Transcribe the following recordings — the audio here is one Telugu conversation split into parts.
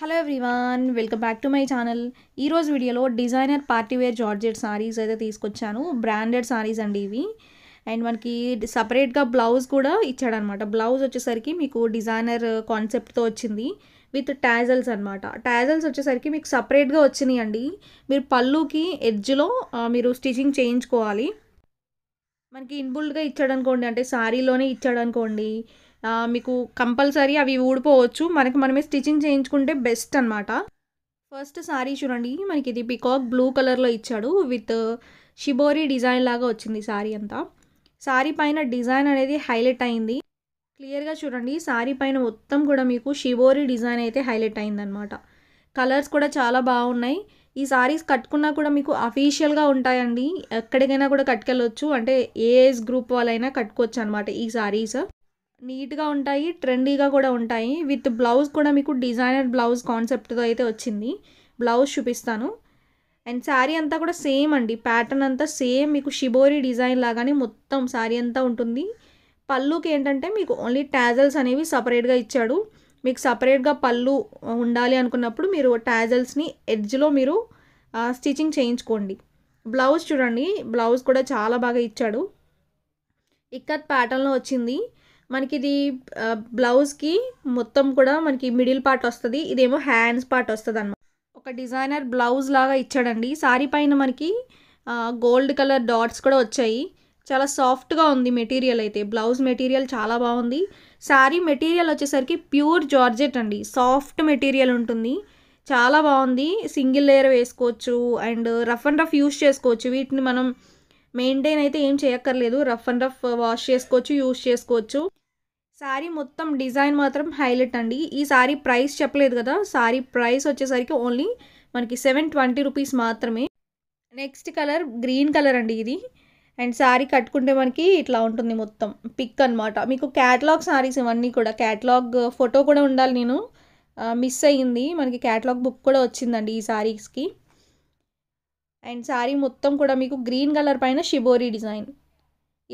hello everyone welcome back to my channel ఈరోజు వీడియోలో డిజైనర్ పార్టీవేర్ జార్జెట్ సారీస్ అయితే తీసుకొచ్చాను బ్రాండెడ్ సారీస్ అండి ఇవి అండ్ మనకి సపరేట్గా బ్లౌజ్ కూడా ఇచ్చాడనమాట బ్లౌజ్ వచ్చేసరికి మీకు డిజైనర్ కాన్సెప్ట్తో వచ్చింది విత్ ట్యాజల్స్ అనమాట ట్యాజల్స్ వచ్చేసరికి మీకు సపరేట్గా వచ్చినాయి అండి మీరు పళ్ళుకి ఎడ్జ్లో మీరు స్టిచింగ్ చేయించుకోవాలి మనకి ఇన్బుల్డ్గా ఇచ్చాడనుకోండి అంటే సారీలోనే ఇచ్చాడనుకోండి మీకు కంపల్సరీ అవి ఊడిపోవచ్చు మనకి మనమే స్టిచింగ్ చేయించుకుంటే బెస్ట్ అనమాట ఫస్ట్ శారీ చూడండి మనకి ఇది పికాక్ బ్లూ కలర్లో ఇచ్చాడు విత్ షిబోరీ డిజైన్ లాగా వచ్చింది శారీ అంతా శారీ పైన డిజైన్ అనేది హైలైట్ అయింది క్లియర్గా చూడండి శారీ పైన మొత్తం కూడా మీకు షిబోరీ డిజైన్ అయితే హైలైట్ అయిందనమాట కలర్స్ కూడా చాలా బాగున్నాయి ఈ శారీస్ కట్టుకున్నా కూడా మీకు అఫీషియల్గా ఉంటాయండి ఎక్కడికైనా కూడా కట్టుకెళ్ళొచ్చు అంటే ఏ ఏజ్ గ్రూప్ వాళ్ళైనా కట్టుకోవచ్చు అనమాట ఈ శారీస్ నీట్గా ఉంటాయి ట్రెండీగా కూడా ఉంటాయి విత్ బ్లౌజ్ కూడా మీకు డిజైనర్ బ్లౌజ్ కాన్సెప్ట్తో అయితే వచ్చింది బ్లౌజ్ చూపిస్తాను అండ్ శారీ అంతా కూడా సేమ్ అండి ప్యాటర్న్ అంతా సేమ్ మీకు షిబోరి డిజైన్ లాగానే మొత్తం శారీ అంతా ఉంటుంది పళ్ళుకి ఏంటంటే మీకు ఓన్లీ ట్యాజల్స్ అనేవి సపరేట్గా ఇచ్చాడు మీకు సపరేట్గా పళ్ళు ఉండాలి అనుకున్నప్పుడు మీరు ట్యాజల్స్ని ఎడ్జ్లో మీరు స్టిచ్చింగ్ చేయించుకోండి బ్లౌజ్ చూడండి బ్లౌజ్ కూడా చాలా బాగా ఇచ్చాడు ఇక్కత్ ప్యాటర్న్లో వచ్చింది మనకి ఇది బ్లౌజ్కి మొత్తం కూడా మనకి మిడిల్ పార్ట్ వస్తుంది ఇదేమో హ్యాండ్స్ పార్ట్ వస్తుంది అనమాట ఒక డిజైనర్ బ్లౌజ్ లాగా ఇచ్చాడండి సారీ పైన మనకి గోల్డ్ కలర్ డాట్స్ కూడా వచ్చాయి చాలా సాఫ్ట్గా ఉంది మెటీరియల్ అయితే బ్లౌజ్ మెటీరియల్ చాలా బాగుంది శారీ మెటీరియల్ వచ్చేసరికి ప్యూర్ జార్జెట్ అండి సాఫ్ట్ మెటీరియల్ ఉంటుంది చాలా బాగుంది సింగిల్ లేయర్ వేసుకోవచ్చు and rough and rough use చేసుకోవచ్చు వీటిని మనం మెయింటైన్ అయితే ఏం చేయక్కర్లేదు రఫ్ అండ్ రఫ్ వాష్ చేసుకోవచ్చు యూస్ చేసుకోవచ్చు శారీ మొత్తం డిజైన్ మాత్రం హైలైట్ అండి ఈ శారీ ప్రైస్ చెప్పలేదు కదా శారీ ప్రైస్ వచ్చేసరికి ఓన్లీ మనకి సెవెన్ ట్వంటీ రూపీస్ మాత్రమే నెక్స్ట్ కలర్ గ్రీన్ కలర్ అండి ఇది అండ్ శారీ కట్టుకుంటే మనకి ఇట్లా ఉంటుంది మొత్తం పిక్ అనమాట మీకు క్యాట్లాగ్ శారీస్ ఇవన్నీ కూడా క్యాటలాగ్ ఫోటో కూడా ఉండాలి నేను మిస్ అయ్యింది మనకి క్యాటలాగ్ బుక్ కూడా వచ్చిందండి ఈ శారీస్కి అండ్ శారీ మొత్తం కూడా మీకు గ్రీన్ కలర్ పైన షిబోరీ డిజైన్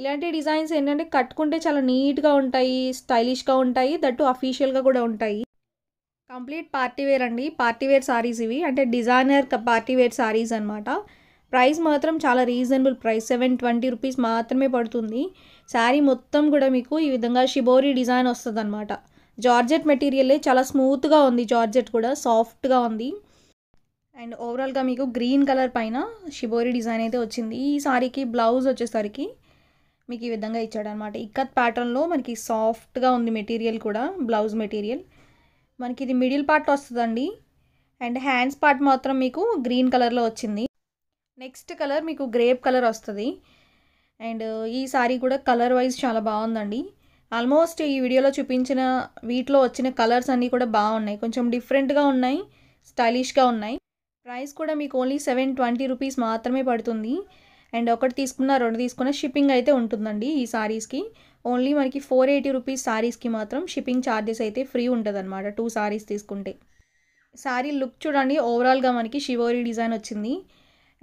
ఇలాంటి డిజైన్స్ ఏంటంటే కట్టుకుంటే చాలా నీట్గా ఉంటాయి స్టైలిష్గా ఉంటాయి దట్టు అఫీషియల్గా కూడా ఉంటాయి కంప్లీట్ పార్టీ వేర్ అండి పార్టీ వేర్ సారీస్ ఇవి అంటే డిజైనర్ పార్టీ వేర్ సారీస్ అనమాట ప్రైస్ మాత్రం చాలా reasonable price seven twenty rupees మాత్రమే పడుతుంది శారీ మొత్తం కూడా మీకు ఈ విధంగా షిబోరీ డిజైన్ వస్తుంది అనమాట జార్జెట్ మెటీరియలే చాలా స్మూత్గా ఉంది జార్జెట్ కూడా సాఫ్ట్గా ఉంది అండ్ ఓవరాల్గా మీకు గ్రీన్ కలర్ పైన షిబోరీ డిజైన్ అయితే వచ్చింది ఈ సారీకి బ్లౌజ్ వచ్చేసరికి మీకు ఈ విధంగా ఇచ్చాడనమాట ఇక్కత్ ప్యాటర్న్లో మనకి సాఫ్ట్గా ఉంది మెటీరియల్ కూడా బ్లౌజ్ మెటీరియల్ మనకి ఇది మిడిల్ పార్ట్ వస్తుందండి అండ్ హ్యాండ్స్ పార్ట్ మాత్రం మీకు గ్రీన్ కలర్లో వచ్చింది నెక్స్ట్ కలర్ మీకు గ్రేప్ కలర్ వస్తుంది అండ్ ఈ సారీ కూడా కలర్ వైజ్ చాలా బాగుందండి ఆల్మోస్ట్ ఈ వీడియోలో చూపించిన వీటిలో వచ్చిన కలర్స్ అన్నీ కూడా బాగున్నాయి కొంచెం డిఫరెంట్గా ఉన్నాయి స్టైలిష్గా ఉన్నాయి ప్రైస్ కూడా మీకు ఓన్లీ సెవెన్ ట్వంటీ రూపీస్ మాత్రమే పడుతుంది అండ్ ఒకటి తీసుకున్న రెండు తీసుకున్న షిప్పింగ్ అయితే ఉంటుందండి ఈ సారీస్కి ఓన్లీ మనకి ఫోర్ ఎయిటీ రూపీస్ సారీస్కి మాత్రం షిప్పింగ్ ఛార్జెస్ అయితే ఫ్రీ ఉంటుందన్నమాట టూ సారీస్ తీసుకుంటే సారీ లుక్ చూడండి ఓవరాల్గా మనకి షివోరి డిజైన్ వచ్చింది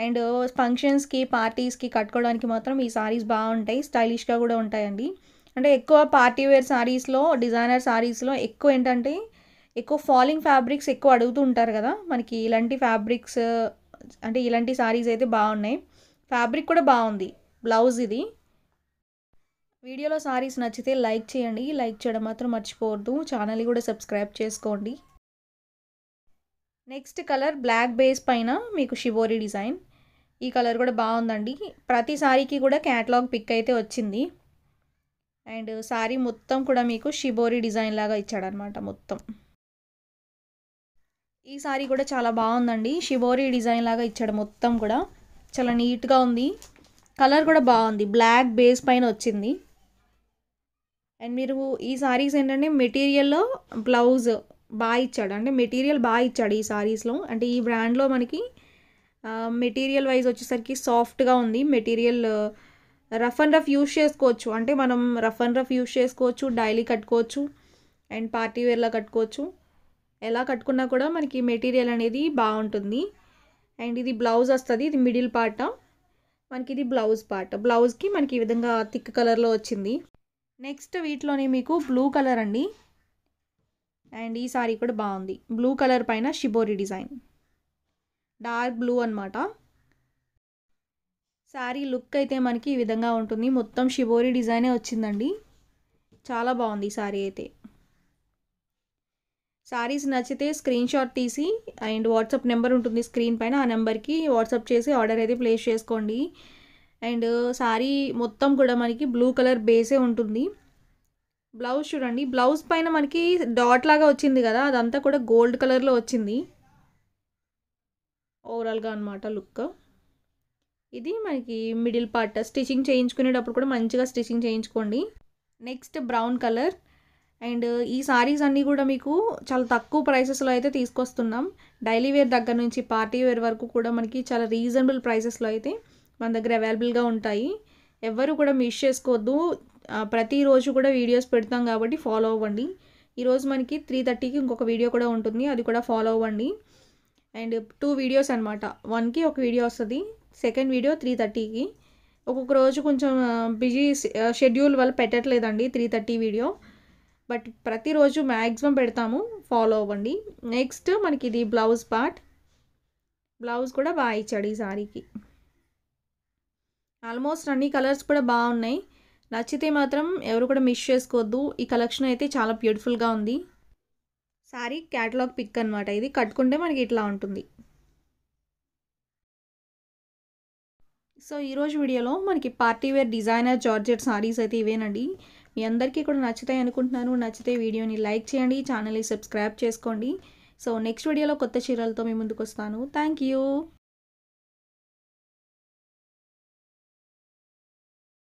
అండ్ ఫంక్షన్స్కి పార్టీస్కి కట్టుకోవడానికి మాత్రం ఈ సారీస్ బాగుంటాయి స్టైలిష్గా కూడా ఉంటాయండి అంటే ఎక్కువ పార్టీ వేర్ సారీస్లో డిజైనర్ సారీస్లో ఎక్కువ ఏంటంటే ఎక్కువ ఫాలింగ్ ఫ్యాబ్రిక్స్ ఎక్కువ అడుగుతూ ఉంటారు కదా మనకి ఇలాంటి ఫ్యాబ్రిక్స్ అంటే ఇలాంటి సారీస్ అయితే బాగున్నాయి ఫ్యాబ్రిక్ కూడా బాగుంది బ్లౌజ్ ఇది వీడియోలో సారీస్ నచ్చితే లైక్ చేయండి లైక్ చేయడం మాత్రం మర్చిపోవద్దు ఛానల్ కూడా సబ్స్క్రైబ్ చేసుకోండి నెక్స్ట్ కలర్ బ్లాక్ బేస్ పైన మీకు షివోరి డిజైన్ ఈ కలర్ కూడా బాగుందండి ప్రతి సారీకి కూడా క్యాటలాగ్ పిక్ అయితే వచ్చింది అండ్ సారీ మొత్తం కూడా మీకు షిబోరి డిజైన్ లాగా ఇచ్చాడనమాట మొత్తం ఈ సారీ కూడా చాలా బాగుందండి షిబోరి డిజైన్ లాగా ఇచ్చాడు మొత్తం కూడా చాలా నీట్గా ఉంది కలర్ కూడా బాగుంది బ్లాక్ బేస్ పైన వచ్చింది అండ్ మీరు ఈ సారీస్ ఏంటంటే మెటీరియల్లో బ్లౌజ్ బాగా ఇచ్చాడు అంటే మెటీరియల్ బాగా ఇచ్చాడు ఈ సారీస్లో అంటే ఈ బ్రాండ్లో మనకి మెటీరియల్ వైజ్ వచ్చేసరికి సాఫ్ట్గా ఉంది material rough and rough use చేసుకోవచ్చు అంటే మనం రఫ్ అండ్ రఫ్ యూజ్ చేసుకోవచ్చు డైలీ కట్టుకోవచ్చు అండ్ పార్టీ వేర్లా కట్టుకోవచ్చు ఎలా కట్టుకున్నా కూడా మనకి మెటీరియల్ అనేది బాగుంటుంది అండ్ ఇది బ్లౌజ్ వస్తుంది ఇది మిడిల్ పార్ట్ మనకి ఇది బ్లౌజ్ పార్ట్ బ్లౌజ్కి మనకి ఈ విధంగా థిక్ కలర్లో వచ్చింది నెక్స్ట్ వీటిలోనే మీకు బ్లూ కలర్ అండి అండ్ ఈ సారీ కూడా బాగుంది బ్లూ కలర్ పైన షిబోరి డిజైన్ డార్క్ బ్లూ అనమాట శారీ లుక్ అయితే మనకి ఈ విధంగా ఉంటుంది మొత్తం షిబోరి డిజైనే వచ్చిందండి చాలా బాగుంది ఈ సారీ అయితే శారీస్ నచ్చితే స్క్రీన్ షాట్ తీసి అండ్ వాట్సాప్ నెంబర్ ఉంటుంది స్క్రీన్ పైన ఆ నెంబర్కి వాట్సాప్ చేసి ఆర్డర్ అయితే ప్లేస్ చేసుకోండి అండ్ శారీ మొత్తం కూడా మనకి బ్లూ కలర్ బేసే ఉంటుంది బ్లౌజ్ చూడండి బ్లౌజ్ పైన మనకి డాట్ లాగా వచ్చింది కదా అదంతా కూడా గోల్డ్ కలర్లో వచ్చింది ఓవరాల్గా అనమాట లుక్ ఇది మనకి మిడిల్ పార్ట్ స్టిచ్చింగ్ చేయించుకునేటప్పుడు కూడా మంచిగా స్టిచ్చింగ్ చేయించుకోండి నెక్స్ట్ బ్రౌన్ కలర్ అండ్ ఈ సారీస్ అన్నీ కూడా మీకు చాలా తక్కువ ప్రైసెస్లో అయితే తీసుకొస్తున్నాం డైలీ వేర్ దగ్గర నుంచి పార్టీ వేర్ వరకు కూడా మనకి చాలా రీజనబుల్ ప్రైసెస్లో అయితే మన దగ్గర అవైలబుల్గా ఉంటాయి ఎవరు కూడా మిస్ చేసుకోవద్దు ప్రతిరోజు కూడా వీడియోస్ పెడతాం కాబట్టి ఫాలో అవ్వండి ఈరోజు మనకి త్రీ థర్టీకి ఇంకొక వీడియో కూడా ఉంటుంది అది కూడా ఫాలో అవ్వండి అండ్ టూ వీడియోస్ అనమాట వన్కి ఒక వీడియో వస్తుంది సెకండ్ వీడియో త్రీ థర్టీకి ఒక్కొక్క రోజు కొంచెం బిజీ షెడ్యూల్ వల్ల పెట్టట్లేదండి త్రీ థర్టీ వీడియో బట్ ప్రతిరోజు మ్యాక్సిమం పెడతాము ఫాలో అవ్వండి నెక్స్ట్ మనకి ఇది బ్లౌజ్ పార్ట్ బ్లౌజ్ కూడా బాగా ఇచ్చాడు ఈ సారీకి ఆల్మోస్ట్ అన్ని కలర్స్ కూడా బాగున్నాయి నచ్చితే మాత్రం ఎవరు కూడా మిస్ చేసుకోవద్దు ఈ కలెక్షన్ అయితే చాలా బ్యూటిఫుల్గా ఉంది శారీ క్యాటలాగ్ పిక్ అనమాట ఇది కట్టుకుంటే మనకి ఇట్లా ఉంటుంది సో ఈరోజు వీడియోలో మనకి పార్టీవేర్ డిజైనర్ జార్జెట్ సారీస్ అయితే ఇవేనండి మీ అందరికీ కూడా నచ్చుతాయి అనుకుంటున్నాను నచ్చితే వీడియోని లైక్ చేయండి ఛానల్ని సబ్స్క్రైబ్ చేసుకోండి సో నెక్స్ట్ వీడియోలో కొత్త చీరలతో మీ ముందుకు వస్తాను థ్యాంక్ యూ